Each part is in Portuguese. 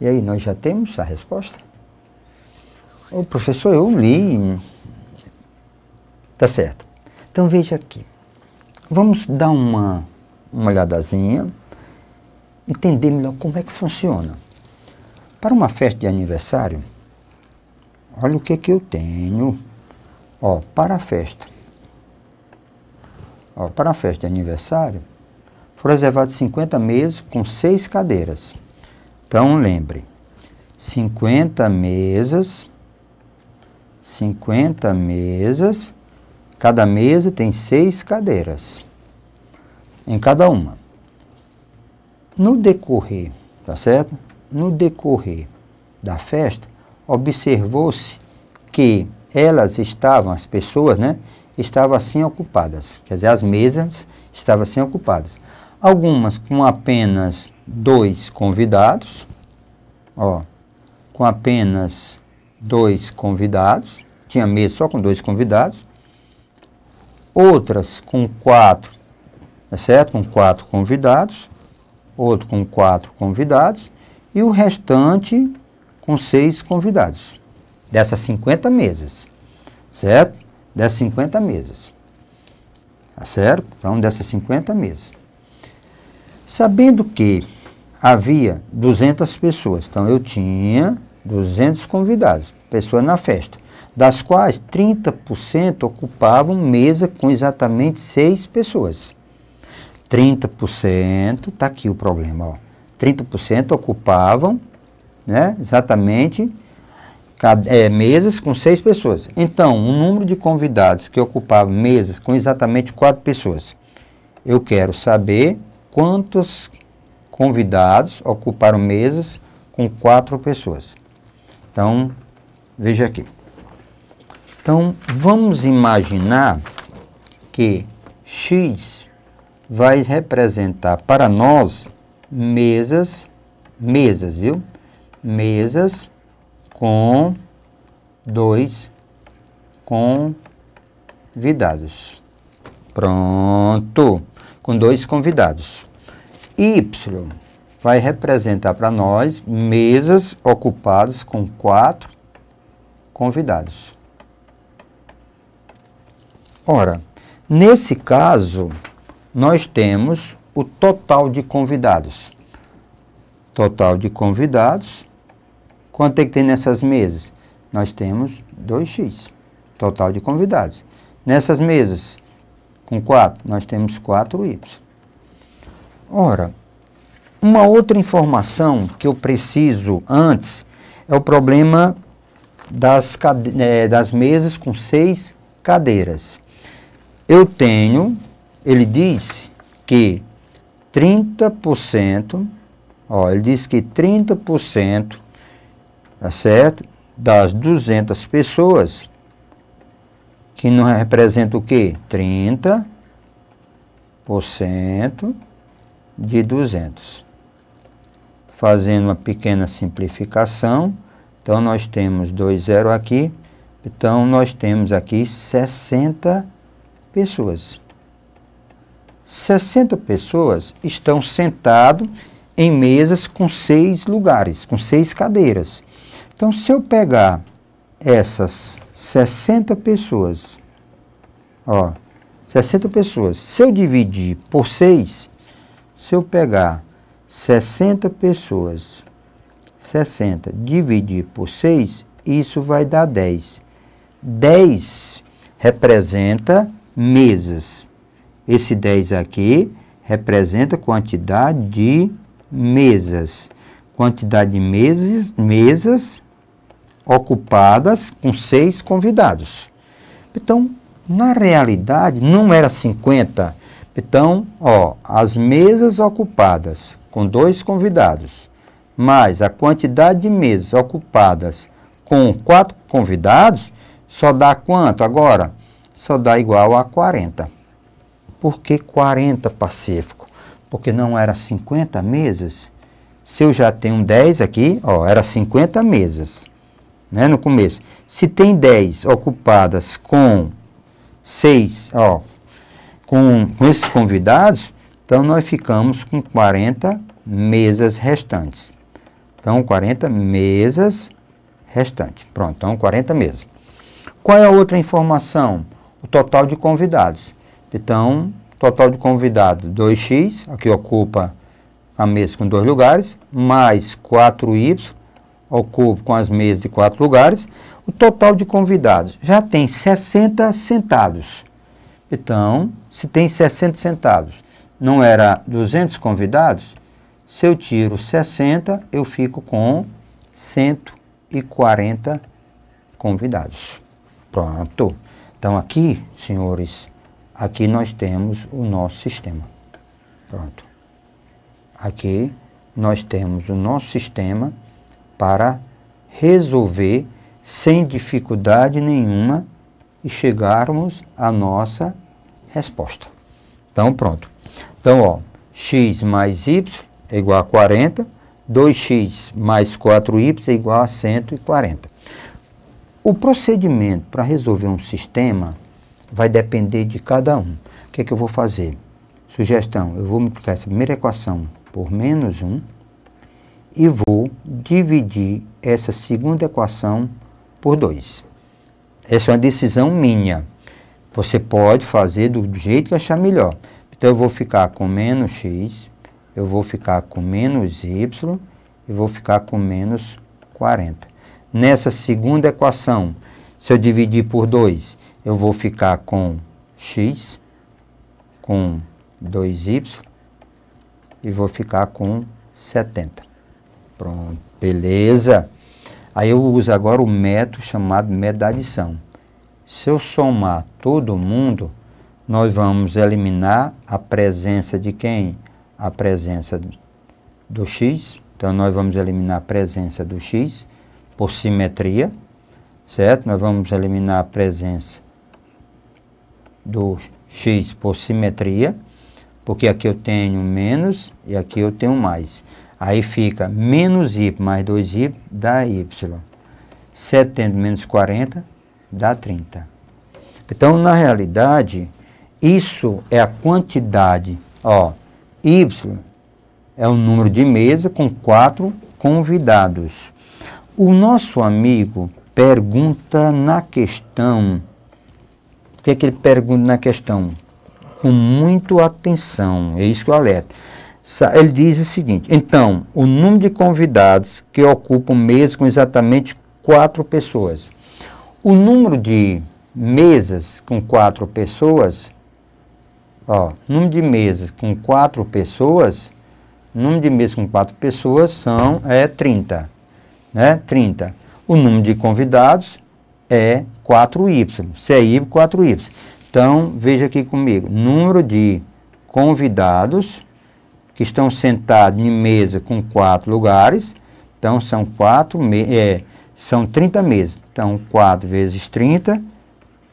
E aí, nós já temos a resposta? O professor, eu li. Tá certo. Então veja aqui. Vamos dar uma, uma olhadazinha, entender melhor como é que funciona. Para uma festa de aniversário, olha o que, é que eu tenho. Ó, para a festa. Ó, para a festa de aniversário, foram reservados 50 mesas com seis cadeiras. Então lembre, 50 mesas, 50 mesas, cada mesa tem seis cadeiras em cada uma. No decorrer, tá certo? No decorrer da festa, observou-se que elas estavam, as pessoas, né, estavam assim ocupadas. Quer dizer, as mesas estavam assim ocupadas. Algumas com apenas dois convidados, ó, com apenas dois convidados, tinha mesa só com dois convidados, outras com quatro, é certo? Com quatro convidados, outro com quatro convidados, e o restante com seis convidados, dessas 50 mesas, certo? Dessas 50 mesas, tá certo? Então, dessas 50 mesas. Sabendo que havia 200 pessoas. Então eu tinha 200 convidados, pessoas na festa, das quais 30% ocupavam mesa com exatamente 6 pessoas. 30%, está aqui o problema, ó. 30% ocupavam né, exatamente é, mesas com seis pessoas. Então, o número de convidados que ocupavam mesas com exatamente quatro pessoas. Eu quero saber quantos convidados ocuparam mesas com quatro pessoas. Então, veja aqui. Então, vamos imaginar que X vai representar para nós mesas, mesas, viu? Mesas com dois convidados. Pronto, com dois convidados. Y vai representar para nós mesas ocupadas com quatro convidados. Ora, nesse caso, nós temos o total de convidados. Total de convidados, quanto é que tem nessas mesas? Nós temos 2x, total de convidados. Nessas mesas, com 4, nós temos 4y. Ora, uma outra informação que eu preciso antes é o problema das, é, das mesas com seis cadeiras. Eu tenho, ele diz que 30%, ó, ele diz que 30%, tá certo? Das 200 pessoas, que não representa o quê? 30%, de 200. Fazendo uma pequena simplificação, então nós temos dois zero aqui, então nós temos aqui 60 pessoas. 60 pessoas estão sentado em mesas com seis lugares, com seis cadeiras. Então, se eu pegar essas 60 pessoas, ó, 60 pessoas, se eu dividir por 6, se eu pegar 60 pessoas, 60 dividir por 6, isso vai dar 10. 10 representa mesas. Esse 10 aqui representa quantidade de mesas. Quantidade de meses, mesas ocupadas com 6 convidados. Então, na realidade, não era 50 então, ó, as mesas ocupadas com dois convidados, mais a quantidade de mesas ocupadas com quatro convidados, só dá quanto agora? Só dá igual a 40. Por que 40 Pacífico? Porque não era 50 mesas? Se eu já tenho 10 aqui, ó, era 50 mesas, né, no começo. Se tem 10 ocupadas com 6, ó, com, com esses convidados, então nós ficamos com 40 mesas restantes. Então, 40 mesas restantes. Pronto, então 40 mesas. Qual é a outra informação? O total de convidados. Então, total de convidados 2x, aqui ocupa a mesa com dois lugares, mais 4y, ocupa com as mesas de quatro lugares. O total de convidados já tem 60 sentados. Então, se tem 60 centavos, não era 200 convidados? Se eu tiro 60, eu fico com 140 convidados. Pronto. Então aqui, senhores, aqui nós temos o nosso sistema. Pronto. Aqui nós temos o nosso sistema para resolver sem dificuldade nenhuma e chegarmos à nossa resposta. Então, pronto. Então, ó, x mais y é igual a 40, 2x mais 4y é igual a 140. O procedimento para resolver um sistema vai depender de cada um. O que é que eu vou fazer? Sugestão, eu vou multiplicar essa primeira equação por menos 1 e vou dividir essa segunda equação por 2. Essa é uma decisão minha. Você pode fazer do, jeito que achar melhor. Então eu vou ficar com menos x, eu vou ficar com menos y e vou ficar com menos 40. Nessa segunda equação, se eu dividir por 2, eu vou ficar com x, com 2y e vou ficar com 70. Pronto, beleza? Aí eu uso agora o método chamado método da adição. Se eu somar todo mundo, nós vamos eliminar a presença de quem? A presença do x. Então, nós vamos eliminar a presença do x por simetria, certo? Nós vamos eliminar a presença do x por simetria, porque aqui eu tenho menos e aqui eu tenho mais. Aí fica menos y mais 2y dá y. 70 menos 40 dá 30. Então, na realidade, isso é a quantidade. Ó, y é o número de mesa com quatro convidados. O nosso amigo pergunta na questão. O que, é que ele pergunta na questão? Com muita atenção. É isso que eu alerto ele diz o seguinte: então, o número de convidados que ocupam mesa com exatamente quatro pessoas. O número de mesas com quatro pessoas, ó, número de mesas com quatro pessoas, número de mesas com quatro pessoas são é 30, né? 30. O número de convidados é 4y, y, 4y. É então, veja aqui comigo, número de convidados que estão sentados em mesa com quatro lugares, então são quatro, é, são 30 mesas. Então, 4 vezes 30,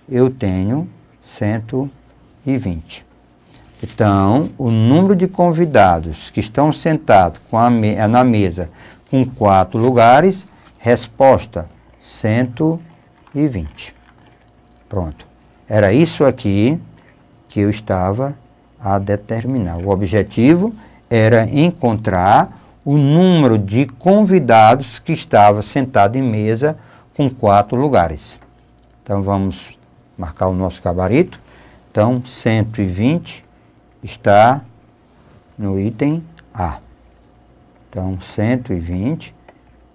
eu tenho 120. Então, o número de convidados que estão sentados me é, na mesa com quatro lugares, resposta 120. Pronto. Era isso aqui que eu estava a determinar. O objetivo era encontrar o número de convidados que estava sentado em mesa com quatro lugares. Então vamos marcar o nosso gabarito. Então 120 está no item A. Então 120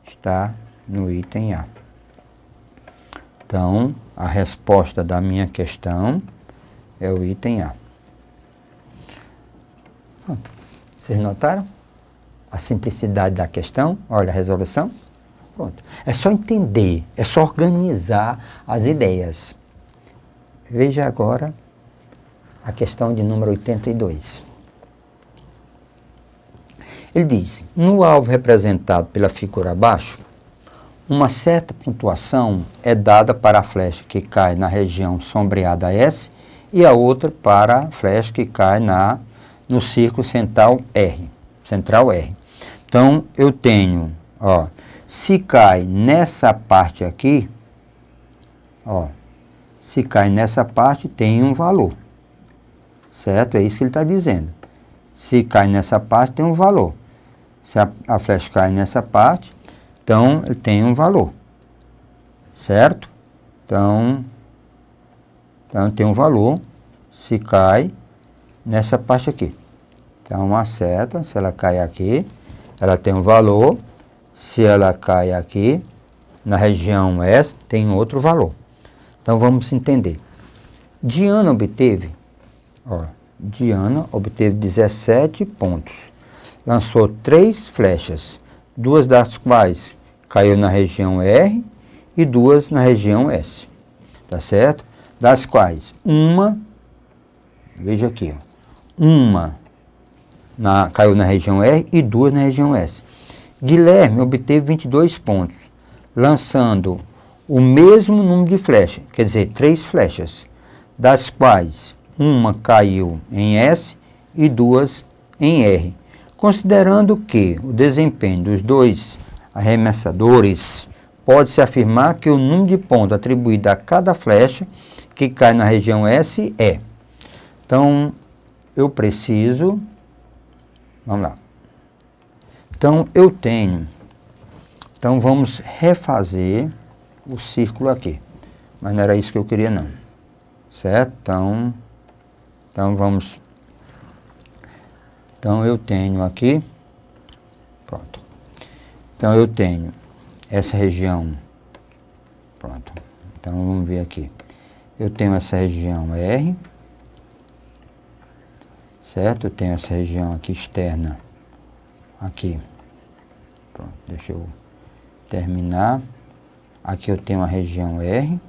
está no item A. Então a resposta da minha questão é o item A. Pronto. Vocês notaram? A simplicidade da questão, olha a resolução. Pronto. É só entender, é só organizar as ideias. Veja agora a questão de número 82. Ele diz: no alvo representado pela figura abaixo, uma certa pontuação é dada para a flecha que cai na região sombreada S e a outra para a flecha que cai na no círculo central R. Central R. Então, eu tenho, ó, se cai nessa parte aqui, ó, se cai nessa parte, tem um valor. Certo? É isso que ele está dizendo. Se cai nessa parte, tem um valor. Se a, a flecha cai nessa parte, então ele tem um valor. Certo? Então, então tem um valor se cai nessa parte aqui. Então, uma seta, se ela cai aqui, ela tem um valor. Se ela cai aqui, na região S, tem outro valor. Então, vamos entender. Diana obteve, ó, Diana obteve 17 pontos. Lançou três flechas, duas das quais caiu na região R e duas na região S. Tá certo? Das quais uma, veja aqui, uma na, caiu na região R e duas na região S. Guilherme obteve 22 pontos, lançando o mesmo número de flechas, quer dizer, três flechas, das quais uma caiu em S e duas em R. Considerando que o desempenho dos dois arremessadores, pode-se afirmar que o número de pontos atribuído a cada flecha que cai na região S é. Então, eu preciso Vamos lá. Então, eu tenho. Então, vamos refazer o círculo aqui. Mas não era isso que eu queria, não. Certo? Então, então vamos. Então, eu tenho aqui. Pronto. Então, eu tenho essa região. Pronto. Então, vamos ver aqui. Eu tenho essa região R certo? Eu tenho essa região aqui externa, aqui. Pronto, deixa eu terminar. Aqui eu tenho a região R,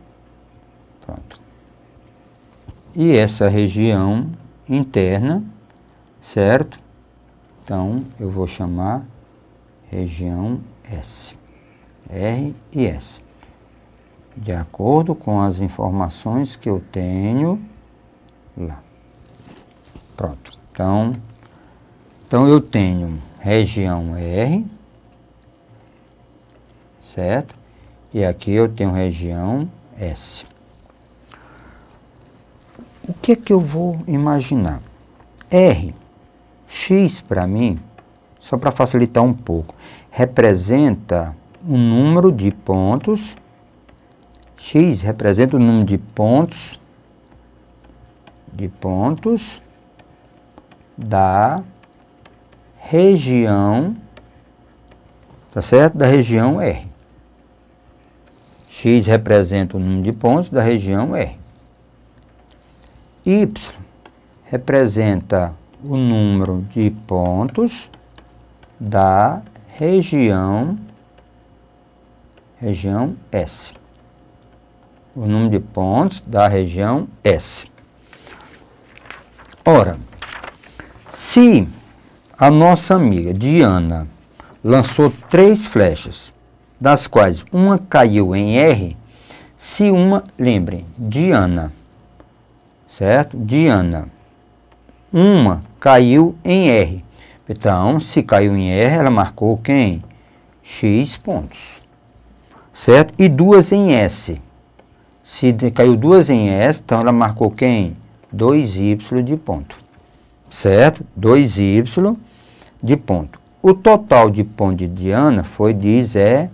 pronto. E essa região interna, certo? Então, eu vou chamar região S, R e S. De acordo com as informações que eu tenho lá. Pronto. Então, então eu tenho região R, certo? E aqui eu tenho região S. O que é que eu vou imaginar? R, X para mim, só para facilitar um pouco, representa o número de pontos, X representa o número de pontos, de pontos da região, tá certo? Da região R. X representa o número de pontos da região R. Y representa o número de pontos da região região S. O número de pontos da região S. Ora, se a nossa amiga Diana lançou três flechas, das quais uma caiu em R, se uma, lembrem, Diana, certo? Diana, uma caiu em R. Então, se caiu em R, ela marcou quem? X pontos, certo? E duas em S. Se caiu duas em S, então ela marcou quem? 2Y de ponto certo? 2y de ponto. O total de ponto de Diana foi 17.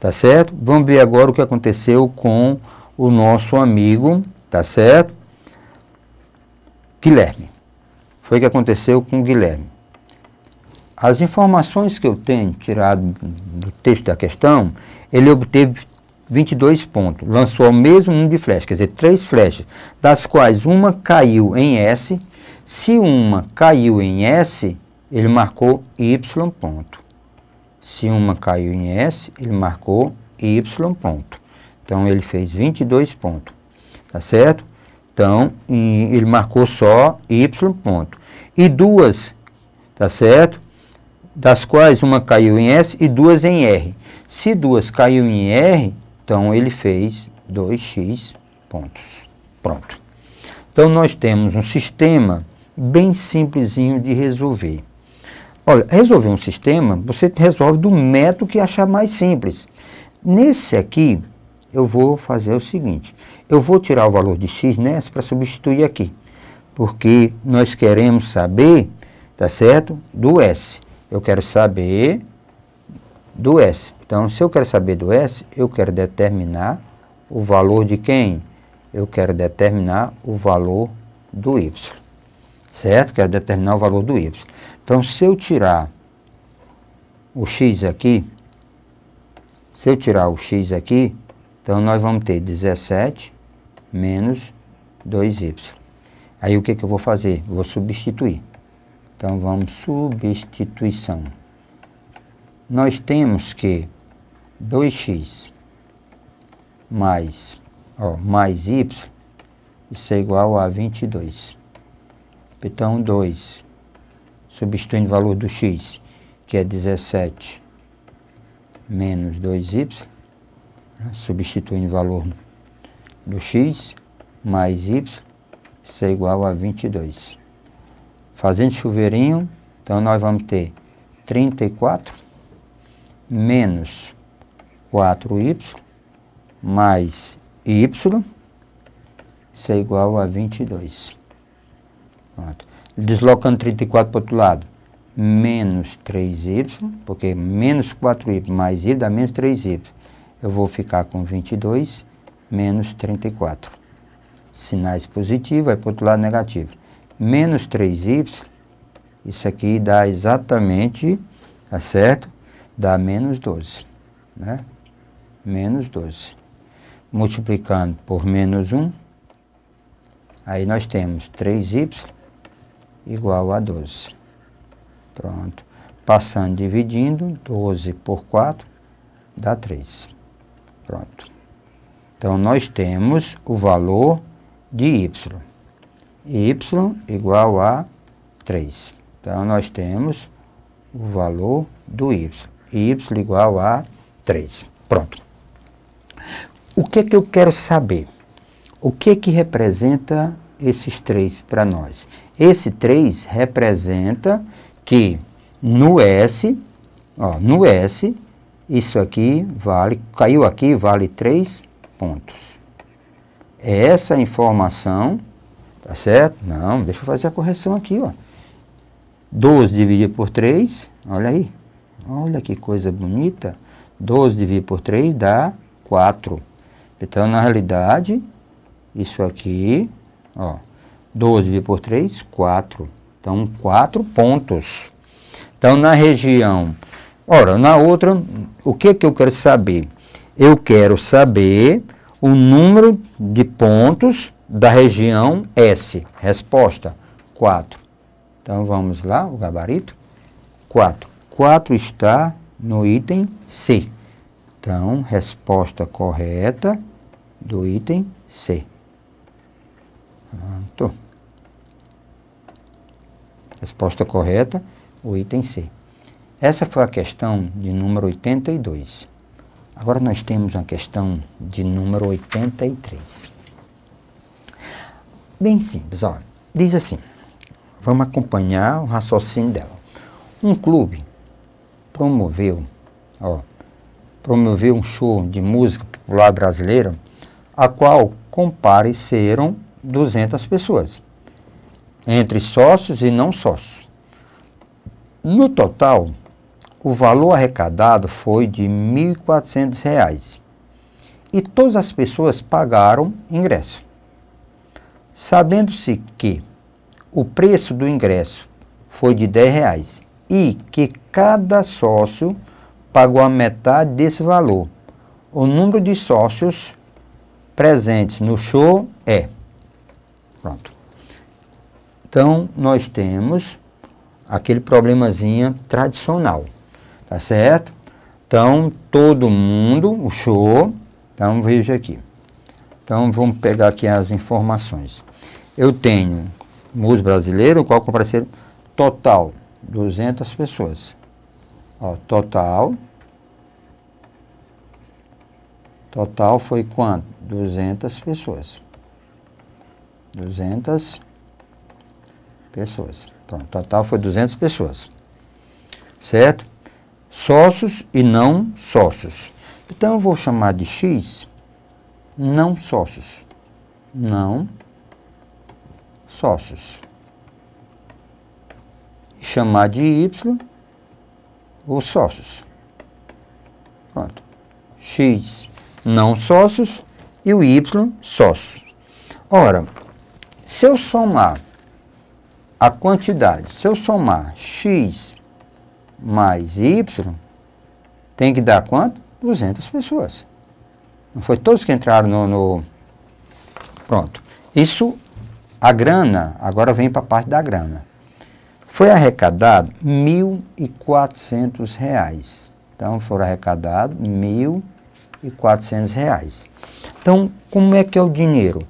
Tá certo? Vamos ver agora o que aconteceu com o nosso amigo, tá certo? Guilherme. Foi o que aconteceu com Guilherme. As informações que eu tenho tirado do texto da questão, ele obteve 22 pontos. Lançou o mesmo número de flechas, quer dizer, três flechas, das quais uma caiu em S. Se uma caiu em S, ele marcou Y ponto. Se uma caiu em S, ele marcou Y ponto. Então, ele fez 22 pontos, tá certo? Então, ele marcou só Y ponto. E duas, tá certo? Das quais uma caiu em S e duas em R. Se duas caiu em R, então, ele fez 2x pontos. Pronto. Então, nós temos um sistema bem simplesinho de resolver. Olha, resolver um sistema, você resolve do método que achar mais simples. Nesse aqui, eu vou fazer o seguinte. Eu vou tirar o valor de x nessa para substituir aqui. Porque nós queremos saber, tá certo? Do S. Eu quero saber do S. Então, se eu quero saber do S, eu quero determinar o valor de quem? Eu quero determinar o valor do Y. Certo? Quero determinar o valor do Y. Então, se eu tirar o X aqui, se eu tirar o X aqui, então nós vamos ter 17 menos 2Y. Aí o que, que eu vou fazer? Vou substituir. Então, vamos substituição nós temos que 2x mais, ó, mais y, isso é igual a 22. Então, 2, substituindo o valor do x, que é 17, menos 2y, né, substituindo o valor do x, mais y, isso é igual a 22. Fazendo chuveirinho, então nós vamos ter 34 menos 4y mais y, isso é igual a 22. Pronto. Deslocando 34 para o outro lado, menos 3y, porque menos 4y mais y dá menos 3y. Eu vou ficar com 22 menos 34. Sinais positivos, vai para o outro lado negativo. Menos 3y, isso aqui dá exatamente, tá certo? dá menos 12, né? Menos 12. Multiplicando por menos 1, aí nós temos 3y igual a 12. Pronto. Passando, dividindo, 12 por 4 dá 3. Pronto. Então, nós temos o valor de y. y igual a 3. Então, nós temos o valor do y y igual a 3. Pronto. O que é que eu quero saber? O que é que representa esses três para nós? Esse 3 representa que no S, ó, no S, isso aqui vale, caiu aqui, vale 3 pontos. É essa informação, tá certo? Não, deixa eu fazer a correção aqui, ó. 12 dividido por 3, olha aí, Olha que coisa bonita. 12 dividido por 3 dá 4. Então, na realidade, isso aqui, ó, 12 dividido por 3, 4. Então, 4 pontos. Então, na região... Ora, na outra, o que, que eu quero saber? Eu quero saber o número de pontos da região S. Resposta, 4. Então, vamos lá, o gabarito. 4. 4 está no item C. Então, resposta correta do item C. Pronto. Resposta correta, o item C. Essa foi a questão de número 82. Agora nós temos a questão de número 83. Bem simples, ó. Diz assim, vamos acompanhar o raciocínio dela. Um clube promoveu, ó, promoveu um show de música popular brasileira, a qual compareceram 200 pessoas, entre sócios e não sócios. No total, o valor arrecadado foi de R$ 1.400 e todas as pessoas pagaram ingresso. Sabendo-se que o preço do ingresso foi de R$ 10, reais, e que cada sócio pagou a metade desse valor. O número de sócios presentes no show é. Pronto. Então, nós temos aquele problemazinha tradicional, tá certo? Então, todo mundo, o show, então veja aqui. Então, vamos pegar aqui as informações. Eu tenho músico brasileiro, qual comparecer total 200 pessoas. Ó, total. Total foi quanto? 200 pessoas. 200 pessoas. Pronto, total foi 200 pessoas. Certo? Sócios e não sócios. Então eu vou chamar de X não sócios. Não sócios chamar de Y os sócios. Pronto. X não sócios e o Y sócios. Ora, se eu somar a quantidade, se eu somar X mais Y, tem que dar quanto? 200 pessoas. Não foi todos que entraram no, no... Pronto. Isso, a grana, agora vem para a parte da grana. Foi arrecadado R$ 1.400. Então, foram arrecadados R$ 1.400. Então, como é que é o dinheiro?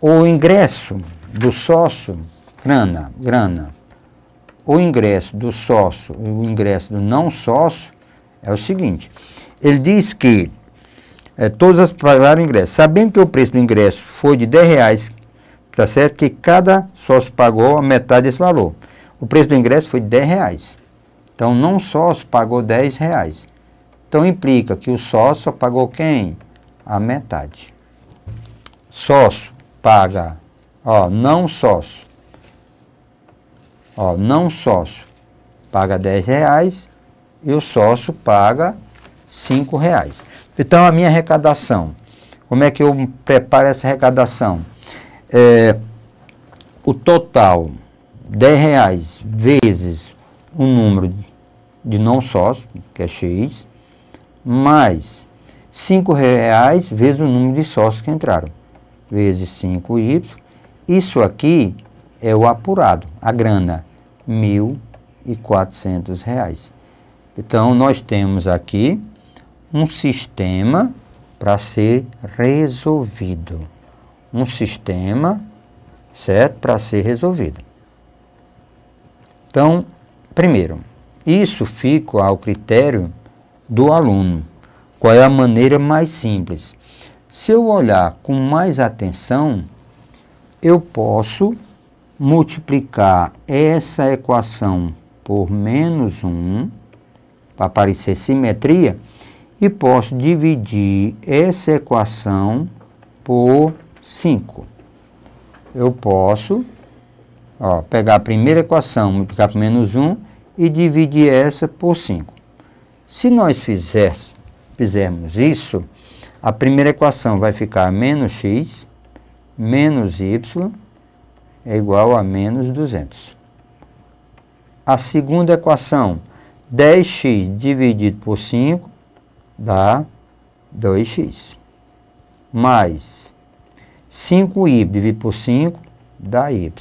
O ingresso do sócio, grana, grana. O ingresso do sócio e o ingresso do não sócio é o seguinte. Ele diz que é, todas as pagaram o ingresso. Sabendo que o preço do ingresso foi de R$ 10,00, tá certo? Que cada sócio pagou a metade desse valor. O preço do ingresso foi R$10. reais. Então, não sócio pagou R$10. reais. Então, implica que o sócio pagou quem? A metade. Sócio paga, ó, não sócio. Ó, não sócio paga R$10 reais e o sócio paga R$5. reais. Então, a minha arrecadação, como é que eu preparo essa arrecadação? É, o total 10 reais vezes o número de não sócios, que é X, mais 5 reais vezes o número de sócios que entraram, vezes 5Y. Isso aqui é o apurado, a grana, R$ 1.400. Então, nós temos aqui um sistema para ser resolvido. Um sistema, certo? Para ser resolvido. Então, primeiro, isso fica ao critério do aluno. Qual é a maneira mais simples? Se eu olhar com mais atenção, eu posso multiplicar essa equação por menos 1, para aparecer simetria, e posso dividir essa equação por 5. Eu posso Ó, pegar a primeira equação, multiplicar por menos 1 e dividir essa por 5. Se nós fizermos, fizermos isso, a primeira equação vai ficar menos x menos y é igual a menos 200. A segunda equação, 10x dividido por 5 dá 2x. Mais 5y dividido por 5 dá y.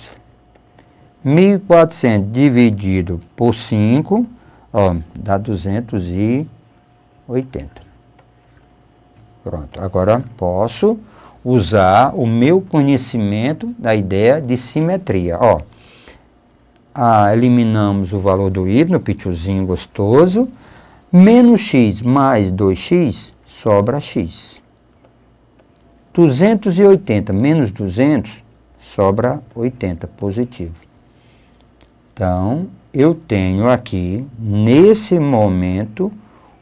1.400 dividido por 5, ó, dá 280. Pronto, agora posso usar o meu conhecimento da ideia de simetria. Ó, ah, eliminamos o valor do y, no pituzinho gostoso, menos x mais 2x, sobra x. 280 menos 200, sobra 80, positivo. Então, eu tenho aqui, nesse momento,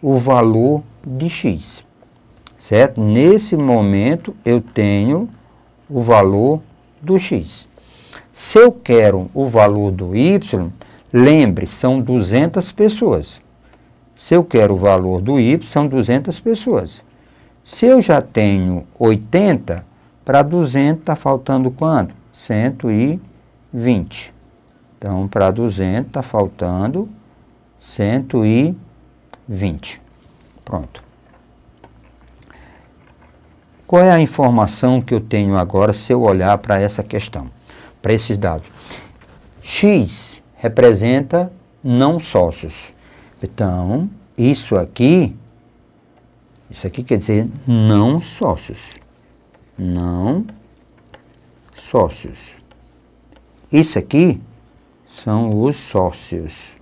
o valor de x, certo? Nesse momento, eu tenho o valor do x. Se eu quero o valor do y, lembre, são 200 pessoas. Se eu quero o valor do y, são 200 pessoas. Se eu já tenho 80, para 200 está faltando quanto? 120. Então, para 200 está faltando 120. Pronto. Qual é a informação que eu tenho agora se eu olhar para essa questão, para esses dados? X representa não sócios. Então, isso aqui, isso aqui quer dizer não sócios. Não sócios. Isso aqui são os sócios.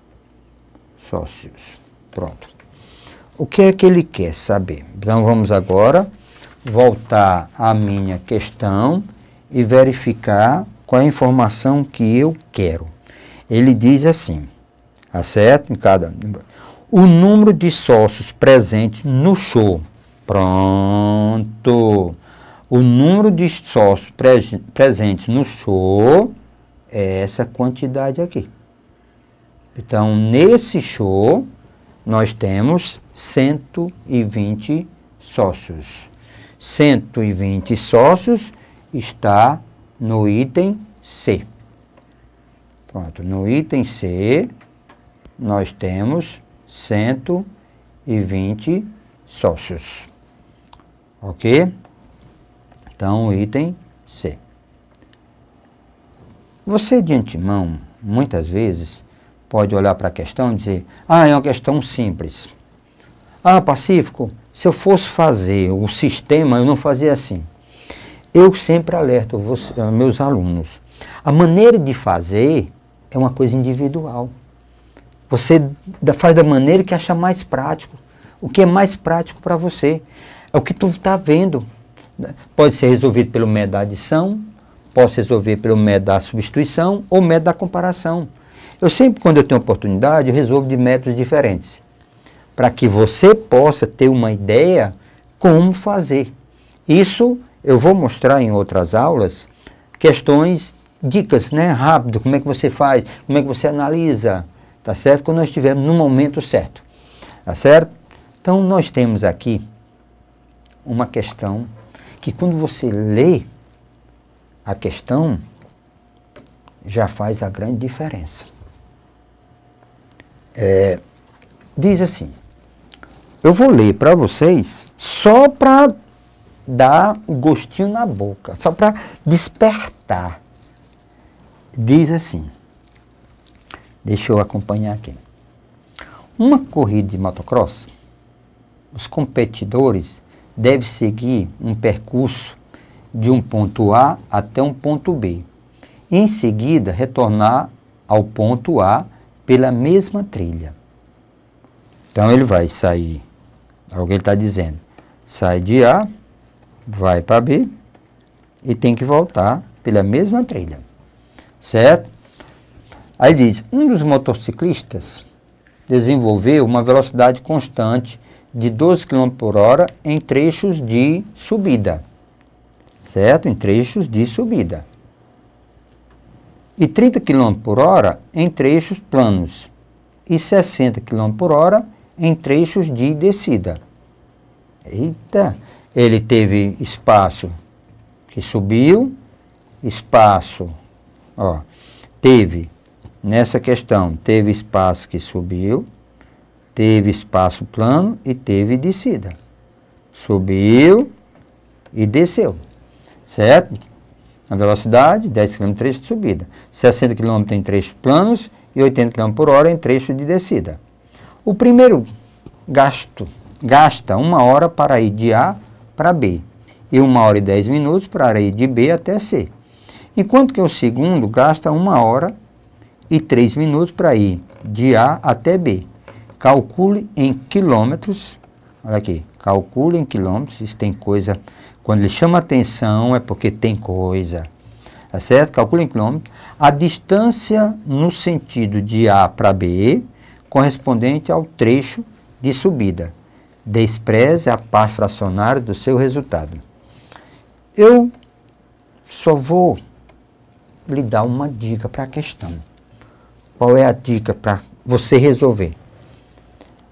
Sócios. Pronto. O que é que ele quer saber? Então vamos agora voltar à minha questão e verificar qual é a informação que eu quero. Ele diz assim, acerto tá Em cada o número de sócios presentes no show. Pronto. O número de sócios pre presentes no show é essa quantidade aqui. Então, nesse show, nós temos 120 sócios. 120 sócios está no item C. Pronto, no item C, nós temos 120 sócios. Ok? Então, item C. Você, de antemão, muitas vezes, pode olhar para a questão e dizer: ah, é uma questão simples. Ah, Pacífico, se eu fosse fazer o sistema, eu não fazia assim. Eu sempre alerto você, eh, meus alunos. A maneira de fazer é uma coisa individual. Você faz da maneira que acha mais prático. O que é mais prático para você é o que tu está vendo. Pode ser resolvido pelo método de adição, posso resolver pelo método da substituição ou método da comparação. Eu sempre, quando eu tenho oportunidade, eu resolvo de métodos diferentes, para que você possa ter uma ideia como fazer. Isso eu vou mostrar em outras aulas, questões, dicas, né, rápido, como é que você faz, como é que você analisa, tá certo? Quando nós estivermos no momento certo, tá certo? Então nós temos aqui uma questão que quando você lê, a questão já faz a grande diferença. É, diz assim, eu vou ler para vocês só para dar gostinho na boca, só para despertar. Diz assim, deixa eu acompanhar aqui. Uma corrida de motocross, os competidores devem seguir um percurso de um ponto A até um ponto B. em seguida, retornar ao ponto A pela mesma trilha. Então ele vai sair, alguém é está dizendo, sai de A, vai para B e tem que voltar pela mesma trilha, certo? Aí diz, um dos motociclistas desenvolveu uma velocidade constante de 12 km por hora em trechos de subida certo? Em trechos de subida. E 30 km por hora em trechos planos. E 60 km por hora em trechos de descida. Eita! Ele teve espaço que subiu, espaço, ó, teve nessa questão, teve espaço que subiu, teve espaço plano e teve descida. Subiu e desceu certo? A velocidade, 10 km trecho de subida. 60 km em trechos planos e 80 km por hora em trecho de descida. O primeiro gasto gasta uma hora para ir de A para B e uma hora e 10 minutos para ir de B até C. Enquanto que o segundo gasta uma hora e 3 minutos para ir de A até B. Calcule em quilômetros, olha aqui, calcule em quilômetros, isso tem coisa quando ele chama atenção é porque tem coisa. Tá certo? Calcula em quilômetros. A distância no sentido de A para B correspondente ao trecho de subida. Despreze a parte fracionária do seu resultado. Eu só vou lhe dar uma dica para a questão. Qual é a dica para você resolver?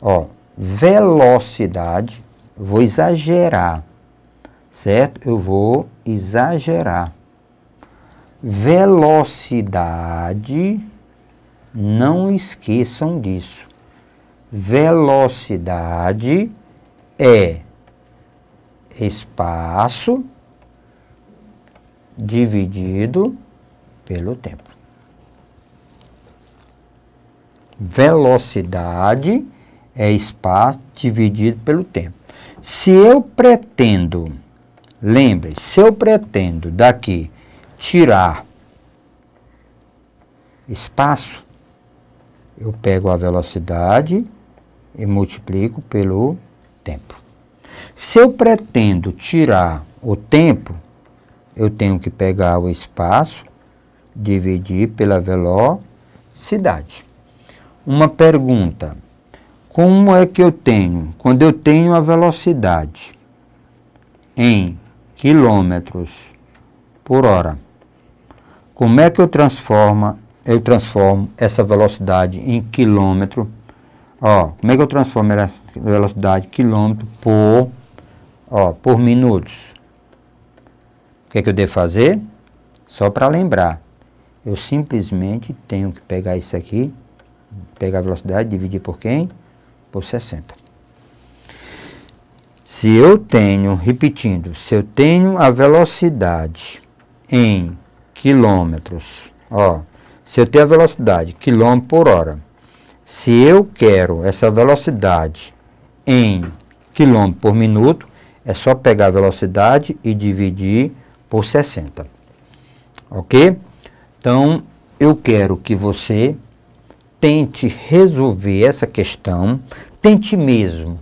Ó, velocidade, vou exagerar certo? Eu vou exagerar. Velocidade, não esqueçam disso. Velocidade é espaço dividido pelo tempo. Velocidade é espaço dividido pelo tempo. Se eu pretendo Lembre, se eu pretendo daqui tirar espaço, eu pego a velocidade e multiplico pelo tempo. Se eu pretendo tirar o tempo, eu tenho que pegar o espaço, dividir pela velocidade. Uma pergunta: como é que eu tenho, quando eu tenho a velocidade em quilômetros por hora. Como é que eu transformo, eu transformo essa velocidade em quilômetro? Ó, como é que eu transformo essa velocidade em quilômetro por, ó, por minutos? O que é que eu devo fazer? Só para lembrar, eu simplesmente tenho que pegar isso aqui, pegar a velocidade, dividir por quem? Por 60. Se eu tenho, repetindo, se eu tenho a velocidade em quilômetros, ó, se eu tenho a velocidade quilômetro por hora, se eu quero essa velocidade em quilômetro por minuto, é só pegar a velocidade e dividir por 60. Ok? Então, eu quero que você tente resolver essa questão, tente mesmo,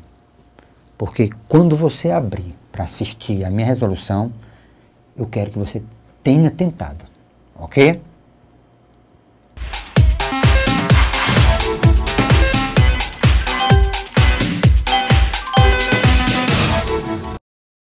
porque quando você abrir para assistir a minha resolução, eu quero que você tenha tentado, ok?